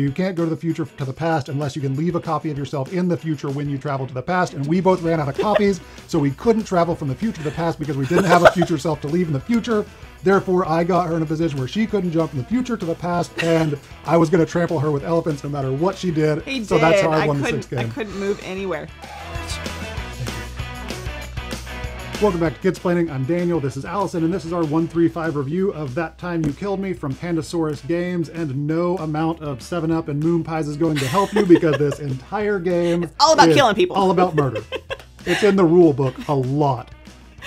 You can't go to the future to the past unless you can leave a copy of yourself in the future when you travel to the past. And we both ran out of copies, so we couldn't travel from the future to the past because we didn't have a future self to leave in the future. Therefore, I got her in a position where she couldn't jump from the future to the past, and I was going to trample her with elephants no matter what she did. He so did. that's how I, I won the sixth game. I couldn't move anywhere. Welcome back to Kids Planning. I'm Daniel, this is Allison, and this is our 135 review of That Time You Killed Me from Pandasaurus Games. And no amount of 7 Up and Moon Pies is going to help you because this entire game it's all about killing people, all about murder. it's in the rule book a lot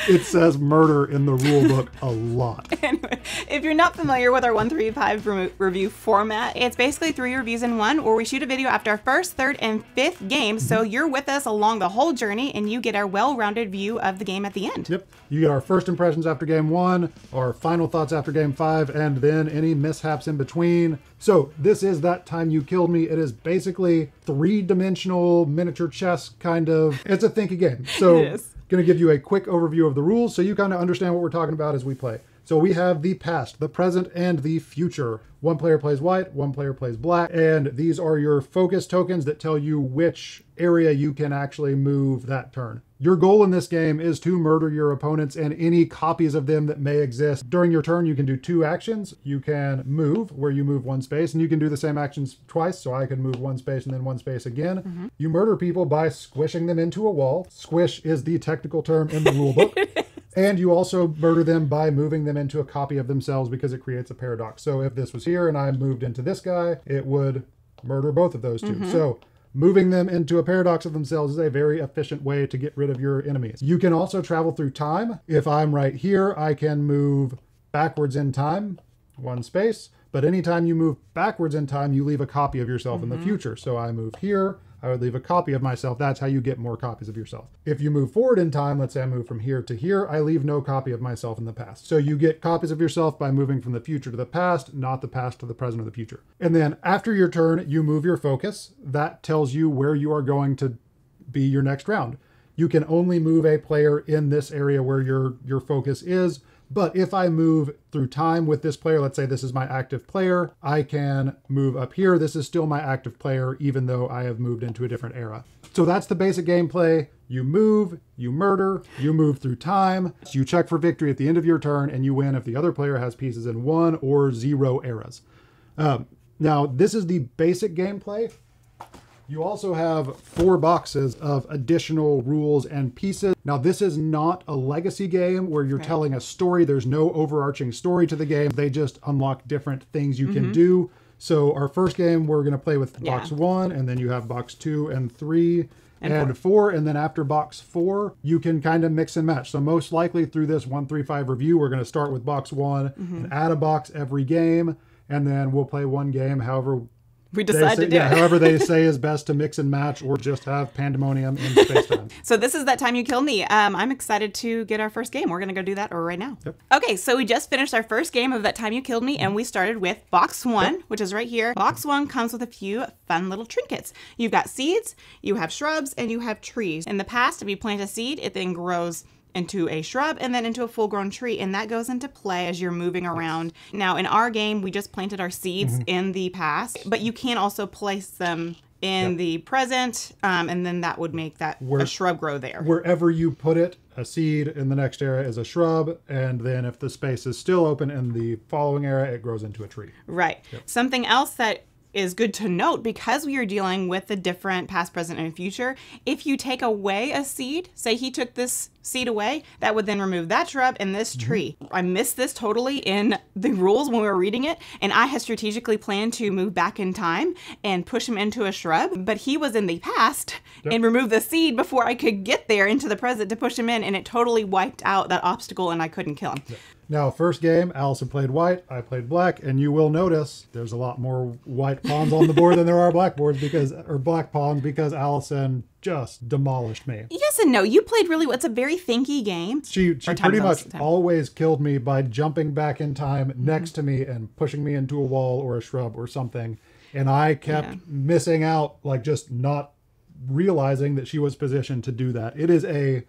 it says murder in the rule book a lot. Anyway, if you're not familiar with our 135 review format, it's basically three reviews in one where we shoot a video after our first, third, and fifth game. So mm-hmm. you're with us along the whole journey and you get our well rounded view of the game at the end. Yep. You get our first impressions after game one, our final thoughts after game five, and then any mishaps in between. So this is That Time You Killed Me. It is basically three dimensional miniature chess kind of. It's a thinking game. So Going to give you a quick overview of the rules so you kind of understand what we're talking about as we play. So we have the past, the present, and the future. One player plays white, one player plays black, and these are your focus tokens that tell you which area you can actually move that turn. Your goal in this game is to murder your opponents and any copies of them that may exist. During your turn, you can do two actions. You can move, where you move one space, and you can do the same actions twice, so I can move one space and then one space again. Mm -hmm. You murder people by squishing them into a wall. Squish is the technical term in the rule book. And you also murder them by moving them into a copy of themselves because it creates a paradox. So if this was here and I moved into this guy, it would murder both of those 2 mm-hmm. So moving them into a paradox of themselves is a very efficient way to get rid of your enemies. You can also travel through time. If I'm right here, I can move backwards in time, one space. But anytime you move backwards in time, you leave a copy of yourself mm-hmm. in the mm-hmm. future. So I move here I would leave a copy of myself. That's how you get more copies of yourself. If you move forward in time, let's say I move from here to here, I leave no copy of myself in the past. So you get copies of yourself by moving from the future to the past, not the past to the present or the future. And then after your turn, you move your focus. That tells you where you are going to be your next round. You can only move a player in this area where your your focus is. But if I move through time with this player, let's say this is my active player, I can move up here. This is still my active player, even though I have moved into a different era. So that's the basic gameplay. You move, you murder, you move through time, you check for victory at the end of your turn, and you win if the other player has pieces in one or zero eras. Um, now, this is the basic gameplay. You also have four boxes of additional rules and pieces. Now, this is not a legacy game where you're right. telling a story. There's no overarching story to the game. They just unlock different things you mm-hmm. can do. So, our first game, we're going to play with box one, and then you have box two and three. And, and four. four. and then after box four, you can kind of mix and match. So most likely through this one three five review, we're going to start with box one mm-hmm. and add a box every game, and then we'll play one game however we decide say, to do yeah, however they say is best to mix and match or just have pandemonium in space time. so this is that time you kill me. Um, I'm excited to get our first game. We're going to go do that right now. Yep. Okay, so we just finished our first game of that time you killed me and we started with box one, yep. which is right here. Box one comes with a few fun little trinkets. You've got seeds, you have shrubs, and you have trees. In the past, if you plant a seed, it then grows into a shrub and then into a full grown tree. And that goes into play as you're moving around. Now, in our game, we just planted our seeds mm-hmm. in the past, but you can also place them in yep. the present, um, and then that would make that Where, a shrub grow there. Wherever you put it, a seed in the next era is a shrub, and then if the space is still open in the following era, it grows into a tree. Right. Yep. Something else that is good to note because we are dealing with the different past, present, and future. If you take away a seed, say he took this seed away, that would then remove that shrub and this mm-hmm. tree. Mm-hmm. I missed this totally in the rules when we were reading it, and I had strategically planned to move back in time and push him into a shrub, but he was in the past yep. and removed the seed before I could get there into the present to push him in, and it totally wiped out that obstacle and I couldn't kill him. Yep. Now, first game, Allison played white, I played black, and you will notice there's a lot more white pawns on the board than there are black boards because or black pawns because Allison just demolished me. Yes and no. You played really well. It's a very thinky game. She, she pretty much always killed me by jumping back in time mm-hmm. next to me and pushing me into a wall or a shrub or something. And I kept yeah. missing out, like just not realizing that she was positioned to do that. It is a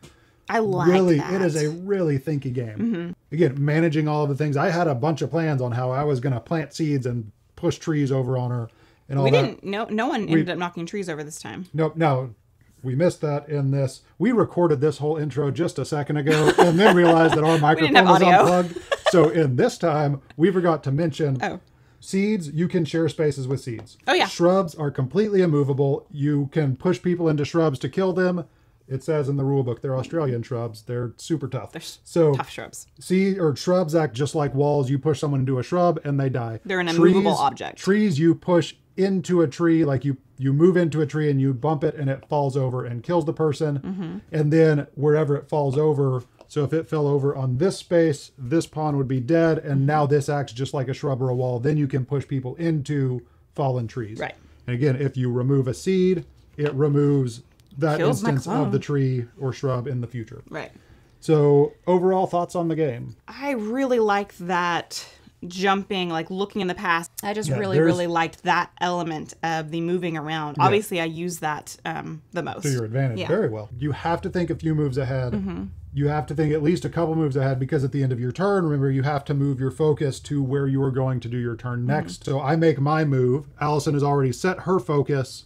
I like really that. it is a really thinky game. Mm-hmm again, managing all of the things. I had a bunch of plans on how I was going to plant seeds and push trees over on her and all we that. didn't. No, no one we, ended up knocking trees over this time. Nope. No, we missed that in this. We recorded this whole intro just a second ago, and then realized that our microphone was unplugged. So in this time, we forgot to mention. Oh. Seeds, you can share spaces with seeds. Oh, yeah. Shrubs are completely immovable. You can push people into shrubs to kill them. It says in the rule book they're Australian shrubs. They're super tough. They're so tough shrubs. See, or shrubs act just like walls. You push someone into a shrub and they die. They're an immovable object. Trees you push into a tree, like you you move into a tree and you bump it and it falls over and kills the person. Mm-hmm. And then wherever it falls over, so if it fell over on this space, this pond would be dead. And mm-hmm. now this acts just like a shrub or a wall. Then you can push people into fallen trees. Right. And again, if you remove a seed, it removes that Killed instance of the tree or shrub in the future. Right. So, overall thoughts on the game? I really like that jumping, like looking in the past. I just yeah, really, really liked that element of the moving around. Yeah. Obviously, I use that um, the most. To your advantage. Yeah. Very well. You have to think a few moves ahead. Mm-hmm. You have to think at least a couple moves ahead because at the end of your turn, remember, you have to move your focus to where you are going to do your turn next. Mm-hmm. So I make my move. Allison has already set her focus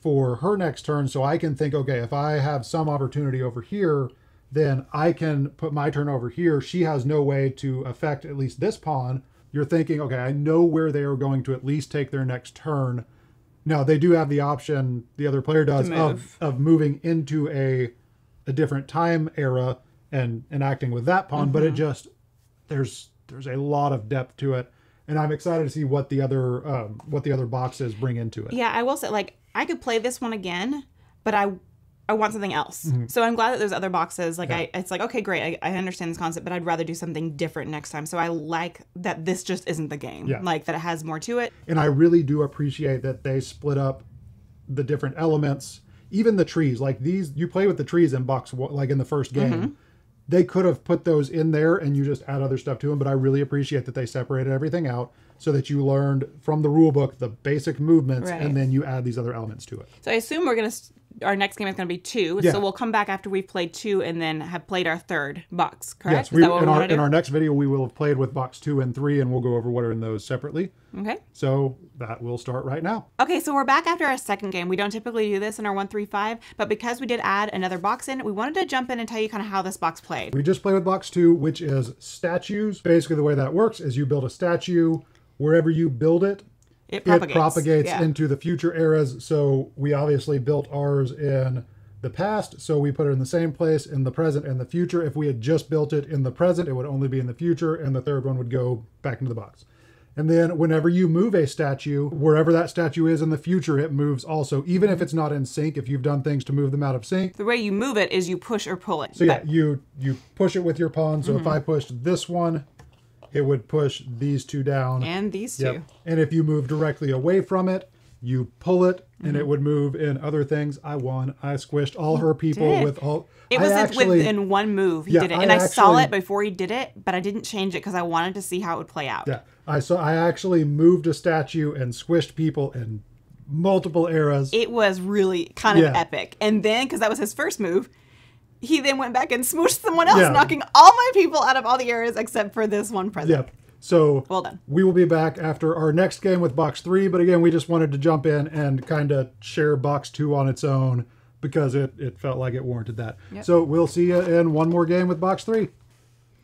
for her next turn so I can think, okay, if I have some opportunity over here, then I can put my turn over here. She has no way to affect at least this pawn. You're thinking, okay, I know where they are going to at least take their next turn. Now they do have the option, the other player does, of, of moving into a a different time era and and acting with that pawn, mm-hmm. but it mm-hmm. just there's there's a lot of depth to it and I'm excited to see what the other um, what the other boxes bring into it. Yeah, I will say, like I could play this one again, but I I want something else. Mm-hmm. So I'm glad that there's other boxes. Like yeah. I, it's like okay, great, I, I, understand this concept, but I'd rather do something different next time. So I like that this just isn't the game. Yeah. Like that it has more to it. And I really do appreciate that they split up the different elements, even the trees. Like these, you play with the trees in box like in the first game. Mm-hmm. They could have put those in there and you just add other stuff to them, but I really appreciate that they separated everything out so that you learned from the rule book the basic movements right. and then you add these other elements to it. So I assume we're going to our next game is going to be 2. Yeah. So we'll come back after we've played 2 and then have played our third box, correct? Yes, we, in, our, in our next video we will have played with box 2 and 3 and we'll go over what are in those separately. Okay. So that will start right now. Okay, so we're back after our second game. We don't typically do this in our 135, but because we did add another box in, we wanted to jump in and tell you kind of how this box played. We just played with box 2, which is statues. Basically the way that works is you build a statue wherever you build it, it propagates, it propagates yeah. into the future eras. So we obviously built ours in the past, so we put it in the same place in the present and the future. If we had just built it in the present, it would only be in the future, and the third one would go back into the box. And then whenever you move a statue, wherever that statue is in the future, it moves also, even if it's not in sync, if you've done things to move them out of sync. The way you move it is you push or pull it. So yeah, you you push it with your pawn. So mm-hmm. if I pushed this one, it would push these two down. And these yep. two. And if you move directly away from it, you pull it and mm -hmm. it mm-hmm. would move in other things. I won. I squished all her people with all. It was actually, within one move. He yeah, did it. And I, actually, saw it before he did it, but I didn't change it because I wanted to see how it would play out. Yeah. I saw I actually moved a statue and squished people in multiple eras. It was really kind of yeah. epic. And then because that was his first move, he then went back and smooshed someone else, yeah. knocking all my people out of all the areas except for this one present. Yep. So well done. We will be back after our next game with box three, but again, we just wanted to jump in and kind of share box two on its own because it it felt like it warranted that. Yep. So we'll see you in one more game with box three.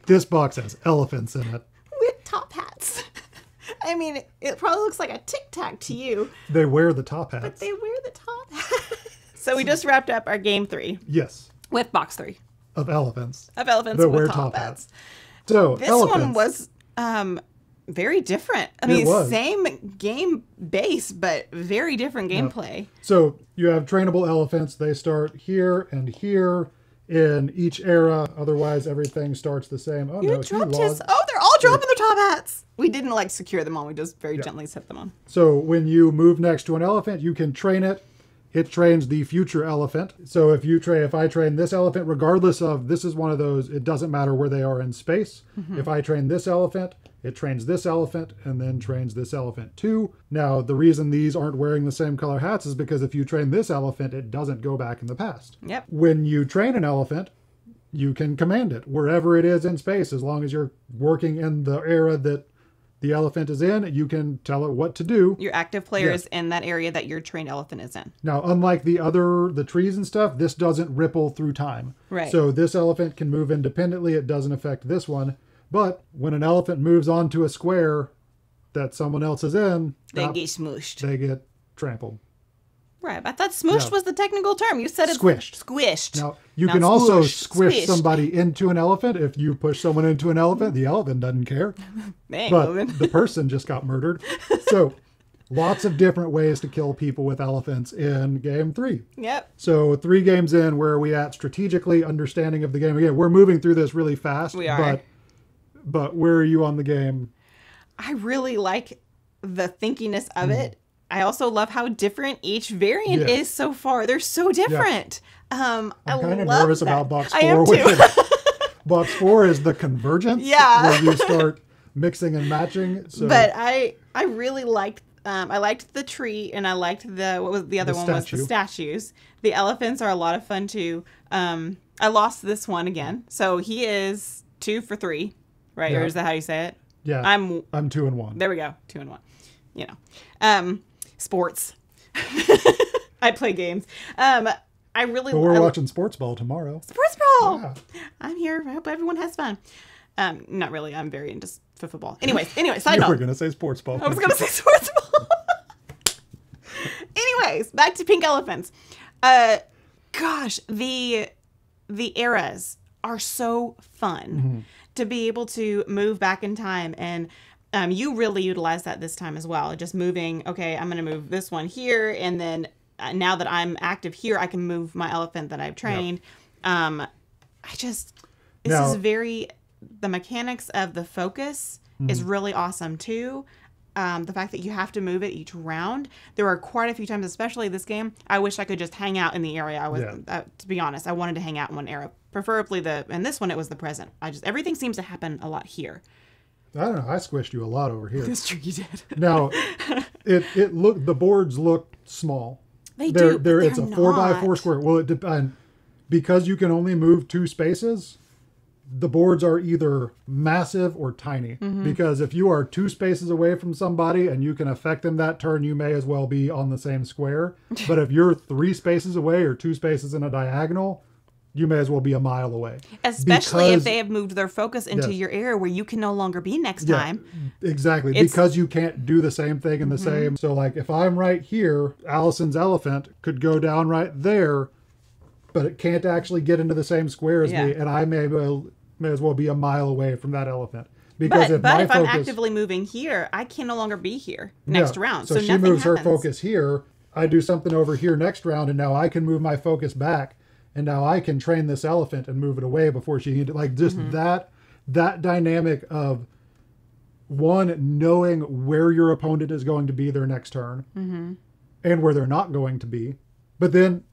This box has elephants in it with top hats. I mean, it probably looks like a tic tac to you. They wear the top hats, but they wear the top hats. so we just wrapped up our game three. Yes with box three of elephants. Of elephants that wear top hats. hats. So this elephants. one was um, very different. I mean, same game base, but very different gameplay. Yeah. So you have trainable elephants. They start here and here in each era. Otherwise, everything starts the same. Oh you no, dropped his. Oh, they're all dropping their top hats. We didn't like secure them on. We just very yeah. gently set them on. So when you move next to an elephant, you can train it it trains the future elephant. So if you train, if I train this elephant, regardless of this is one of those, it doesn't matter where they are in space. Mm-hmm. If I train this elephant, it trains this elephant and then trains this elephant too. Now, the reason these aren't wearing the same color hats is because if you train this elephant, it doesn't go back in the past. Yep. When you train an elephant, you can command it wherever it is in space as long as you're working in the era that the elephant is in, you can tell it what to do. Your active player yes. is in that area that your trained elephant is in. Now, unlike the other the trees and stuff, this doesn't ripple through time. Right. So this elephant can move independently. It doesn't affect this one. But when an elephant moves onto a square that someone else is in, they that, get smooshed. They get trampled bribe. I thought smooshed no. was the technical term. You said it's squished. Squished. Now you Not can also squish Squished. somebody into an elephant. If you push someone into an elephant, the elephant doesn't care. Dang, but the person just got murdered. So lots of different ways to kill people with elephants in game three. Yep. So three games in, where are we at strategically? Understanding of the game. Again, we're moving through this really fast. We are. But, but where are you on the game? I really like the thinkiness of mm. it I also love how different each variant is so far. They're so different. Um, I'm kind of nervous that. about box four. box four is the convergence. Yeah, where you start mixing and matching. So. But I I really liked um, I liked the tree and I liked the what was the other the one statue. was the statues. The elephants are a lot of fun too. Um, I lost this one again, so he is two for three, right? Yeah. Or is that how you say it? Yeah, I'm I'm two and one. There we go, two and one. You know, um, sports. I play games. Um, I really. But we're I, watching sports ball tomorrow. Sports ball. Yeah. I'm here. I hope everyone has fun. Um, not really. I'm very into football. Anyways, anyway, side note. We're gonna say sports ball. I was gonna say sports ball. Anyways, back to pink elephants. Uh, gosh, the the eras are so fun mm-hmm. to be able to move back in time and um, you really utilize that this time as well. Just moving, okay, I'm going to move this one here. And then uh, now that I'm active here, I can move my elephant that I've trained. Yep. Um, I just, this now, is very, the mechanics of the focus mm-hmm. is really awesome too. Um, the fact that you have to move it each round. There are quite a few times, especially this game, I wish I could just hang out in the area. I was, yeah. uh, to be honest, I wanted to hang out in one area, preferably the. And this one, it was the present. I just everything seems to happen a lot here. I don't know. I squished you a lot over here. That's true, you did. now, it it looked the boards look small. They they're, do. They're, it's a not. four by four square. Well, it depends because you can only move two spaces. The boards are either massive or tiny. Mm-hmm. Because if you are two spaces away from somebody and you can affect them that turn, you may as well be on the same square. but if you're three spaces away or two spaces in a diagonal, you may as well be a mile away. Especially because, if they have moved their focus into yes. your area where you can no longer be next yeah, time. Exactly. It's, because you can't do the same thing in the mm -hmm. same. So, like, if I'm right here, Allison's elephant could go down right there, but it can't actually get into the same square as yeah. me. And I may, well, may as well be a mile away from that elephant. Because but if, but if focus, I'm actively moving here, I can no longer be here next yeah, round. So, so she moves happens. her focus here. I do something over here next round, and now I can move my focus back and now I can train this elephant and move it away before she can like just mm-hmm. that that dynamic of one knowing where your opponent is going to be their next turn mm-hmm. and where they're not going to be, but then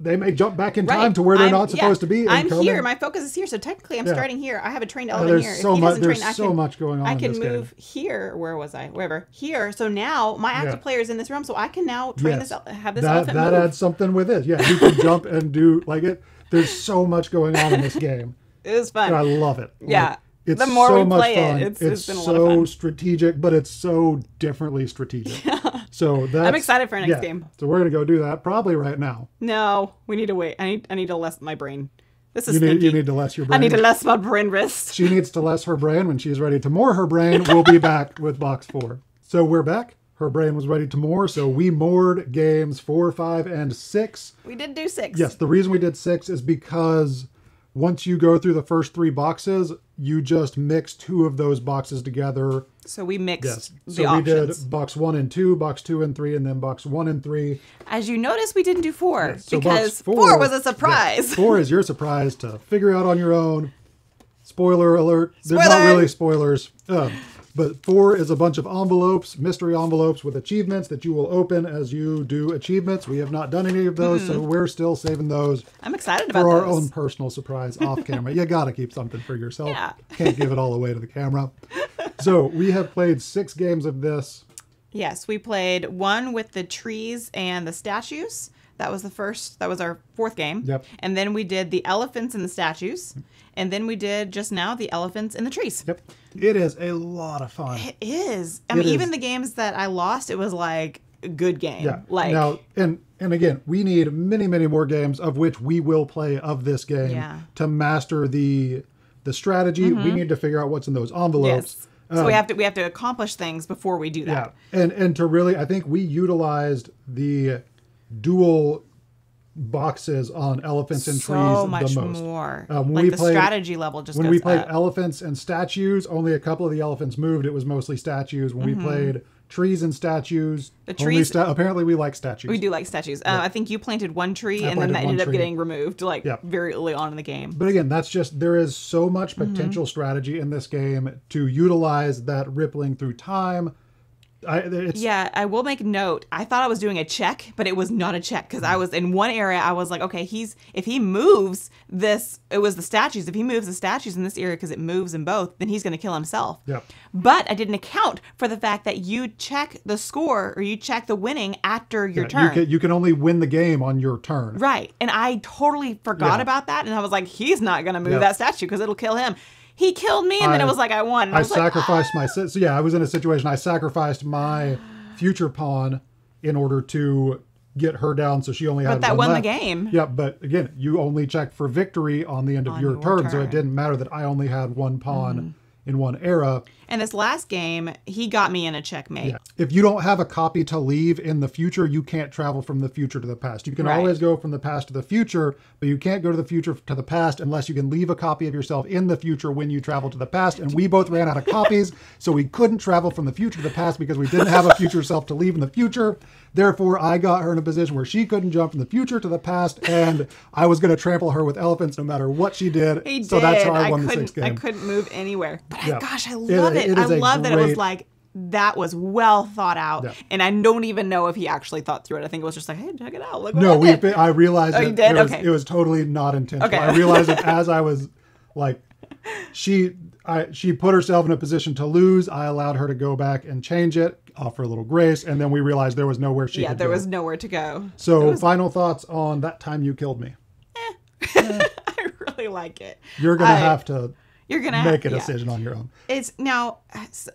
they may jump back in right. time to where they're I'm, not supposed yeah. to be. I'm here. In. My focus is here. So technically, I'm yeah. starting here. I have a trained uh, element here. So much, there's train, so can, much going on. I can move game. here. Where was I? Wherever here. So now my active yeah. player is in this room. So I can now train yes. this. Have this. That, that adds something with it. Yeah, you can jump and do like it. There's so much going on in this game. it was fun. And I love it. Yeah. Like, it's the more so we play much fun. it, it's, it's, so strategic, but it's so differently strategic. Yeah. So I'm excited for our next yeah. game. So we're gonna go do that probably right now. No, we need to wait. I need I need to less my brain. This is you need, you need to less your brain. I need to less my brain wrist. She needs to less her brain when she's ready to more her brain. We'll be back with box four. So we're back. Her brain was ready to more, so we moored games four, five, and six. We did do six. Yes, the reason we did six is because once you go through the first three boxes, you just mix two of those boxes together. So we mixed yes. so we did box one and two, box two and three, and then box one and three. As you notice, we didn't do four yes. because four, four, was a surprise. four is your surprise to figure out on your own. Spoiler alert! Spoiler. They're not really spoilers. Um, but four is a bunch of envelopes, mystery envelopes with achievements that you will open as you do achievements. We have not done any of those, mm-hmm. so we're still saving those. I'm excited about for our own personal surprise off camera. You gotta keep something for yourself. Yeah. Can't give it all away to the camera. so we have played six games of this. Yes, we played one with the trees and the statues. That was the first. That was our fourth game. Yep. And then we did the elephants and the statues, and then we did just now the elephants and the trees. Yep. It is a lot of fun. It is. I it mean, is. even the games that I lost, it was like good game. Yeah. Like now, and and again, we need many many more games of which we will play of this game yeah. to master the the strategy. Mm-hmm. We need to figure out what's in those envelopes. Yes. So we um, have to we have to accomplish things before we do that. Yeah, and and to really, I think we utilized the dual boxes on elephants and trees so much the most. more. Um, like the played, strategy level just when we played up. elephants and statues, only a couple of the elephants moved. It was mostly statues. When mm-hmm. we played trees and statues, the trees sta- apparently we like statues. We do like statues. Uh, I think you planted one tree I and then that ended tree. up getting removed like yeah. very early on in the game. But again, that's just there is so much mm-hmm. potential mm-hmm. strategy in this game to utilize that rippling through time I, yeah, I will make note. I thought I was doing a check, but it was not a check because I was in one area. I was like, okay, he's if he moves this, it was the statues. If he moves the statues in this area because it moves in both, then he's going to kill himself. Yep. But I didn't account for the fact that you check the score or you check the winning after your yeah, turn. You can, you can, only win the game on your turn. Right, and I totally forgot yeah. about that, and I was like, he's not going to move yep. that statue because it'll kill him he killed me, and I, then it was like I won. I, I sacrificed like, my. Ah. So yeah, I was in a situation. I sacrificed my future pawn in order to get her down, so she only had. But that won left. the game. Yeah, but again, you only checked for victory on the end of your, your, turn, turn, so it didn't matter that I only had one pawn. Mm-hmm in one era. And this last game, he got me in a checkmate. Yeah. If you don't have a copy to leave in the future, you can't travel from the future to the past. You can right. always go from the past to the future, but you can't go to the future to the past unless you can leave a copy of yourself in the future when you travel to the past. And we both ran out of copies, so we couldn't travel from the future to the past because we didn't have a future self to leave in the future. Therefore, I got her in a position where she couldn't jump from the future to the past, and I was going to trample her with elephants no matter what she did. He so did. that's how I, I won the sixth game. I couldn't move anywhere. But yeah. gosh, I love it. it. it I love that it was like that was well thought out, yeah. and I don't even know if he actually thought through it. I think it was just like, "Hey, check it out." Look no, we. I realized. Oh, it, you did. It okay. Was, it was totally not intentional. Okay. I realized it as I was like she I, she put herself in a position to lose. I allowed her to go back and change it, offer a little grace, and then we realized there was nowhere she. Yeah, there was nowhere to go. So, was... final thoughts on that time you killed me. Eh. Eh. I really like it. You're gonna I... have to you're gonna make a decision yeah. on your own. It's now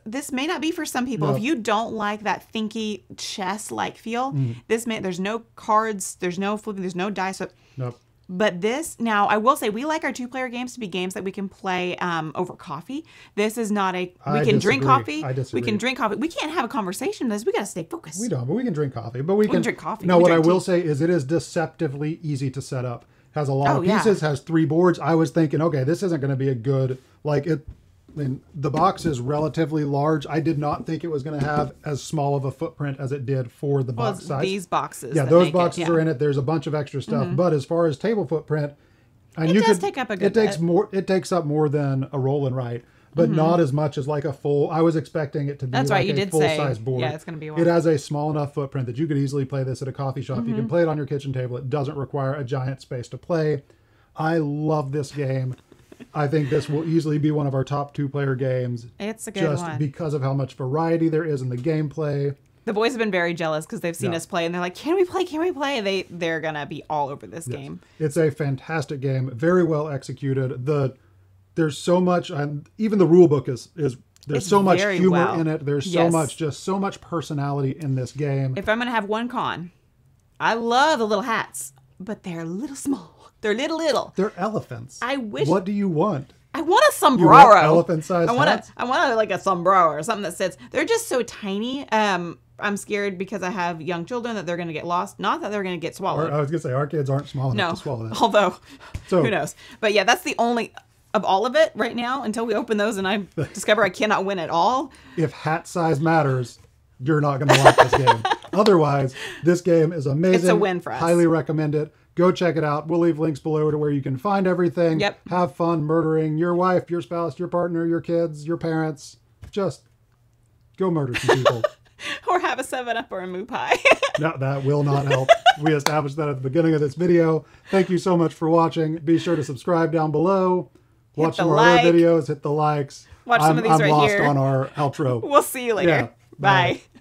this may not be for some people. No. If you don't like that thinky chess like feel, mm. this may there's no cards, there's no flipping, there's no dice. Nope. But this, now I will say, we like our two player games to be games that we can play um, over coffee. This is not a, we I can disagree. drink coffee. I disagree. We can drink coffee. We can't have a conversation this. We got to stay focused. We don't, but we can drink coffee. But we, we can, can, drink coffee. No, what I tea. will say is it is deceptively easy to set up. Has a lot oh, of pieces, yeah. has three boards. I was thinking, okay, this isn't going to be a good, like, it mean, the box is relatively large. I did not think it was going to have as small of a footprint as it did for the well, box size. These boxes. Yeah, those boxes it, yeah. are in it. There's a bunch of extra stuff, mm-hmm. but as far as table footprint, and it you does could, take up a good. It takes bit. more. It takes up more than a roll and write, but mm-hmm. not as much as like a full. I was expecting it to be. That's like right. You a did full say, size board. Yeah, it's going to be. One. It has a small enough footprint that you could easily play this at a coffee shop. Mm-hmm. You can mm-hmm. play it on your kitchen table. It doesn't require a giant space to play. I love this game. I think this will easily be one of our top two player games. It's a good just one. because of how much variety there is in the gameplay. The boys have been very jealous because they've seen yeah. us play and they're like, "Can we play? Can we play?" They they're gonna be all over this yes. game. It's a fantastic game, very well executed. The there's so much, and even the rule book is is there's it's so much humor well. in it. There's yes. so much just so much personality in this game. If I'm gonna have one con, I love the little hats, but they're a little small. They're little, little. They're elephants. I wish. What do you want? I want a sombrero. elephant size. I want hats? a. I want a, like a sombrero or something that sits. They're just so tiny. Um, I'm scared because I have young children that they're going to get lost. Not that they're going to get swallowed. Or, I was going to say our kids aren't small enough no. to swallow that. Although, so, who knows? But yeah, that's the only of all of it right now until we open those and I discover I cannot win at all. If hat size matters, you're not going to like this game. Otherwise, this game is amazing. It's a win for us. Highly recommend it. Go check it out. We'll leave links below to where you can find everything. Yep. Have fun murdering your wife, your spouse, your partner, your kids, your parents. Just go murder some people. or have a 7 Up or a Moo Pie. no, that will not help. We established that at the beginning of this video. Thank you so much for watching. Be sure to subscribe down below. Watch some like. of our videos, hit the likes. Watch I'm, some of these I'm right lost on our outro. We'll see you later. Yeah. Bye. Bye.